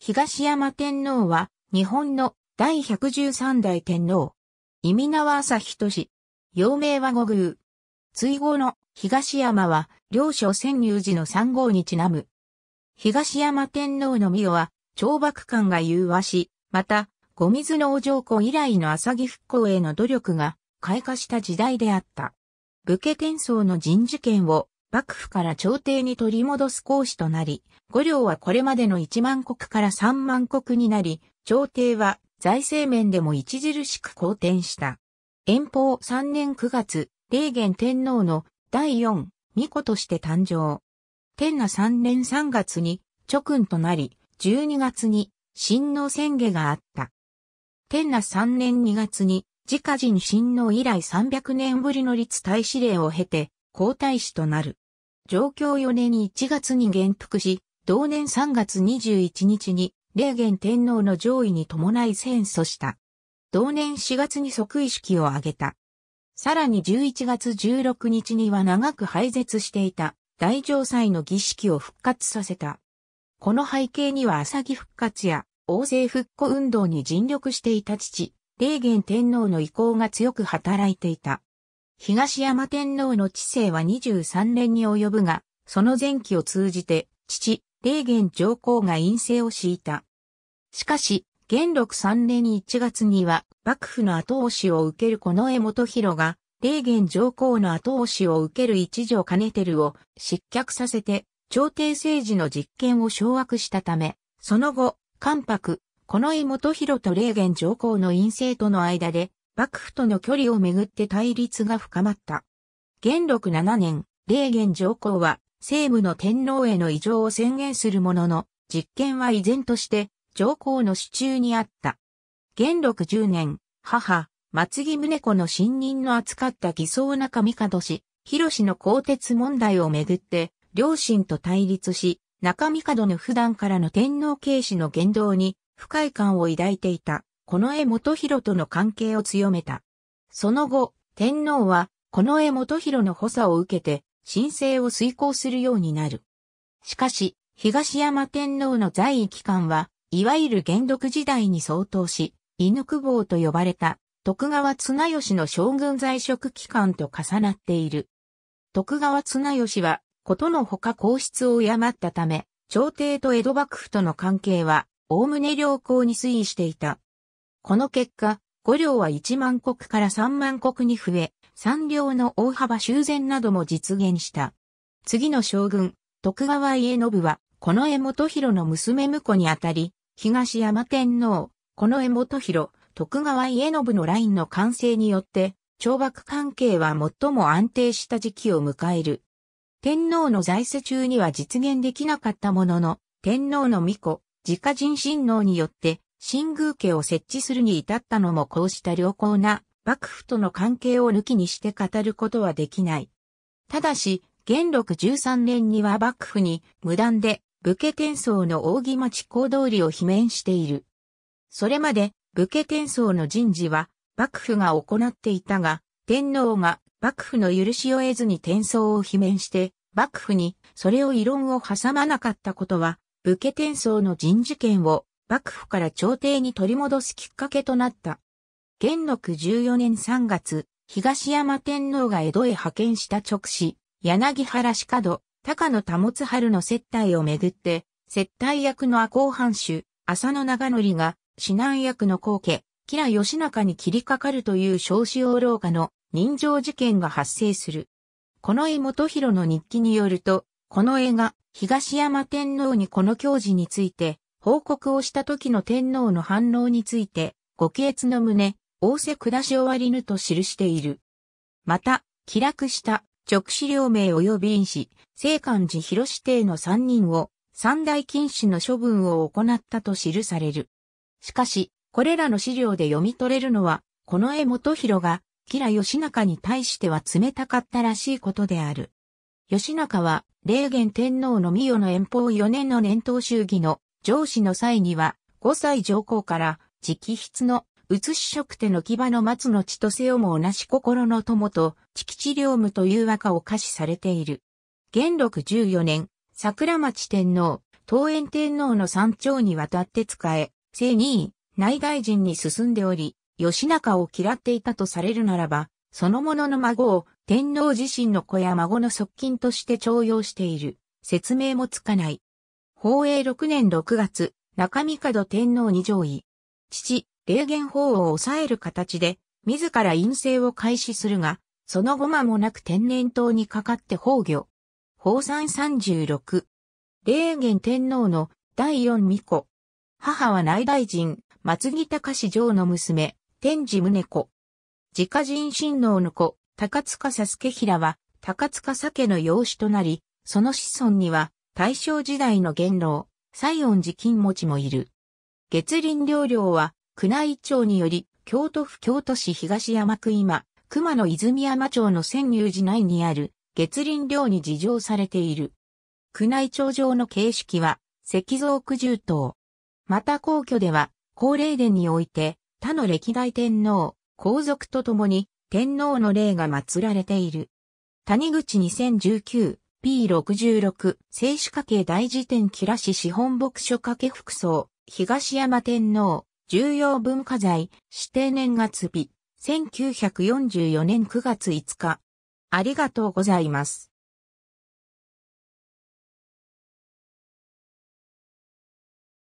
東山天皇は、日本の第113代天皇。意味名は朝日都市。陽名は五宮。追後の東山は、両所千入寺の三号にちなむ。東山天皇の御代は、長幕官が融和し、また、五水のお上皇以来の朝木復興への努力が、開花した時代であった。武家天送の人事権を幕府から朝廷に取り戻す公使となり、五両はこれまでの1万国から3万国になり、朝廷は財政面でも著しく好転した。遠方3年9月、霊元天皇の第四、巫女として誕生。天那3年3月に直君となり、12月に新王宣言があった。天那3年2月に、自家人新王以来300年ぶりの立大司令を経て、皇太子となる。上京4年1月に元服し、同年3月21日に、霊元天皇の上位に伴い戦争した。同年4月に即位式を挙げた。さらに11月16日には長く廃絶していた大城祭の儀式を復活させた。この背景には朝木復活や王政復古運動に尽力していた父、霊元天皇の意向が強く働いていた。東山天皇の治世は23年に及ぶが、その前期を通じて、父、霊元上皇が陰性を敷いた。しかし、元禄3年1月には、幕府の後押しを受けるこの江本博が、霊元上皇の後押しを受ける一条兼るを失脚させて、朝廷政治の実権を掌握したため、その後、関白、この江本博と霊元上皇の陰性との間で、幕府との距離をめぐって対立が深まった。元禄7年、霊元上皇は、西武の天皇への異常を宣言するものの、実験は依然として、上皇の手中にあった。元禄10年、母、松木宗子の信任の扱った偽装中帝氏、広氏の鋼鉄問題をめぐって、両親と対立し、中角の普段からの天皇軽視の言動に不快感を抱いていた。近衛元弘との関係を強めた。その後、天皇は近衛元弘の補佐を受けて、申請を遂行するようになる。しかし、東山天皇の在位期間は、いわゆる元禄時代に相当し、犬久保と呼ばれた徳川綱吉の将軍在職期間と重なっている。徳川綱吉は、ことのほか皇室を敬ったため、朝廷と江戸幕府との関係は、おおむね良好に推移していた。この結果、五両は1万国から3万国に増え、3両の大幅修繕なども実現した。次の将軍、徳川家信は、この江本博の娘婿にあたり、東山天皇、この江本博、徳川家信のラインの完成によって、懲罰関係は最も安定した時期を迎える。天皇の在世中には実現できなかったものの、天皇の巫女、自家人親王によって、新宮家を設置するに至ったのもこうした良好な幕府との関係を抜きにして語ることはできない。ただし、元禄13年には幕府に無断で武家転送の扇町行通りを罷免している。それまで武家転送の人事は幕府が行っていたが、天皇が幕府の許しを得ずに転送を罷免して、幕府にそれを異論を挟まなかったことは、武家転送の人事権を幕府から朝廷に取り戻すきっかけとなった。元禄14年3月、東山天皇が江戸へ派遣した直使、柳原氏門、高野保津春の接待をめぐって、接待役の赤穂藩主、浅野長則が、指南役の後家、吉良義仲に切りかかるという少子王老家の人情事件が発生する。この井元弘の日記によると、この絵が東山天皇にこの教示について報告をした時の天皇の反応について、ご気越の旨、仰せ下し終わりぬと記している。また、気楽した直使両名及び因子、聖官寺広指定の三人を三大禁止の処分を行ったと記される。しかし、これらの資料で読み取れるのは、この絵元弘が、吉良義仲に対しては冷たかったらしいことである。義仲は、霊元天皇の御代の遠方4年の年頭衆議の上司の際には、五歳上皇から直筆の写し職手の牙の松の千歳をも同じ心の友と、敷地良務という和歌を歌詞されている。元禄14年、桜町天皇、東園天皇の山頂にわたって使え、正二位、内外人に進んでおり、吉中を嫌っていたとされるならば、その者の孫を天皇自身の子や孫の側近として徴用している。説明もつかない。宝永6年6月、中三門天皇に上位。父、霊元法を抑える形で、自ら陰性を開始するが、その後間もなく天然痘にかかって崩御。宝山十六。霊元天皇の第四巫女。母は内大臣、松木隆城の娘、天智宗子。自家人親王の子、高塚佐助平は、高塚佐家の養子となり、その子孫には、大正時代の元老、西園寺金持ちもいる。月林領領は、宮内庁により、京都府京都市東山区今、熊野泉山町の仙入寺内にある、月林領に事情されている。宮内庁上の形式は、石像九十頭。また皇居では、高霊殿において、他の歴代天皇、皇族と共に、天皇の霊が祀られている。谷口2019 P66、聖止家系大辞典キラシ資本牧書家系服装、東山天皇、重要文化財、指定年月日、1944年9月5日。ありがとうございます。